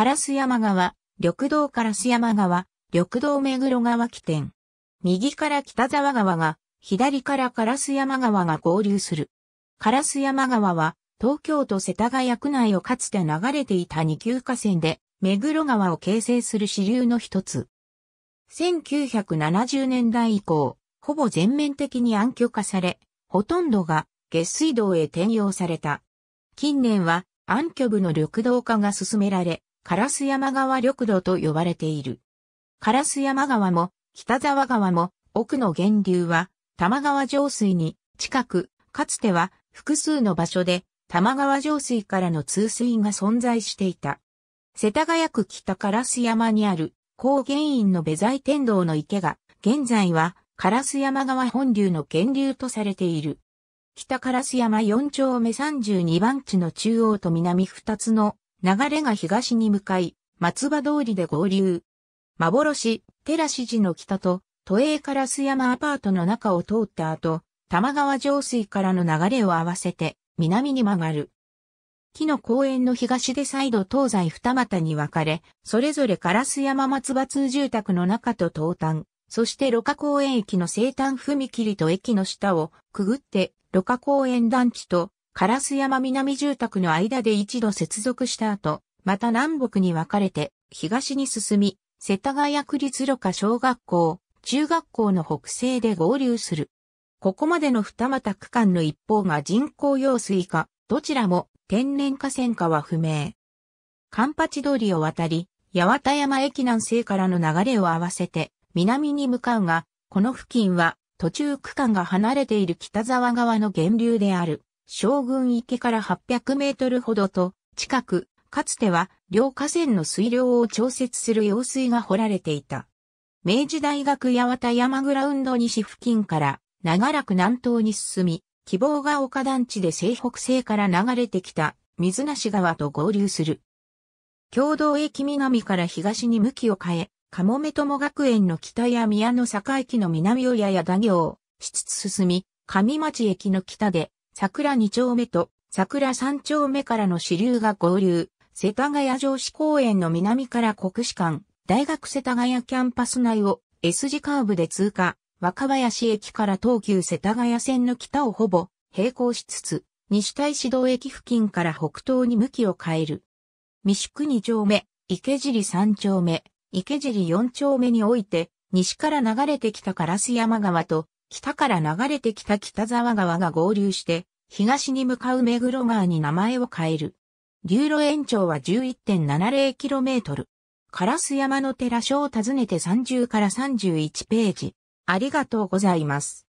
烏山川、緑道烏山川、緑道目黒川起点。右から北沢川が、左から烏山川が合流する。烏山川は、東京都世田谷区内をかつて流れていた二級河川で、目黒川を形成する支流の一つ。1970年代以降、ほぼ全面的に暗渠化され、ほとんどが下水道へ転用された。近年は暗渠部の緑道化が進められ、カラス山川緑道と呼ばれている。カラス山川も北沢川も奥の源流は玉川上水に近く、かつては複数の場所で玉川上水からの通水が存在していた。世田谷区北カラス山にある高原院の別財天道の池が、現在はカラス山川本流の源流とされている。北カラス山4丁目32番地の中央と南2つの流れが東に向かい、松葉通りで合流。幻、寺市寺の北と、都営烏山アパートの中を通った後、玉川上水からの流れを合わせて、南に曲がる。木の公園の東で再度東西二股に分かれ、それぞれ烏山松葉通住宅の中と東端、そして露化公園駅の西端踏切と駅の下をくぐって、露化公園団地と烏山南住宅の間で一度接続した後、また南北に分かれて、東に進み、世田谷区立路下小学校、中学校の北西で合流する。ここまでの二股区間の一方が人工用水か、どちらも天然河川かは不明。カンパチ通りを渡り、八幡山駅南西からの流れを合わせて、南に向かうが、この付近は途中区間が離れている北沢側の源流である。将軍池から800メートルほどと近く、かつては両河川の水量を調節する用水が掘られていた。明治大学八幡山グラウンド西付近から長らく南東に進み、希望が丘団地で西北西から流れてきた水無川と合流する。共同駅南から東に向きを変え、かもめ友学園の北や宮の坂駅の南をやや打行しつつ進み、上町駅の北で桜二丁目と桜三丁目からの支流が合流、世田谷城址公園の南から国士館、大学世田谷キャンパス内を S 字カーブで通過、若林駅から東急世田谷線の北をほぼ並行しつつ、西大市道駅付近から北東に向きを変える。三宿二丁目、池尻三丁目、池尻四丁目において、西から流れてきた烏山川と北から流れてきた北沢川が合流して、東に向かう目黒川に名前を変える。流路延長は 11.70km。烏山の寺所を訪ねて30から31ページ。ありがとうございます。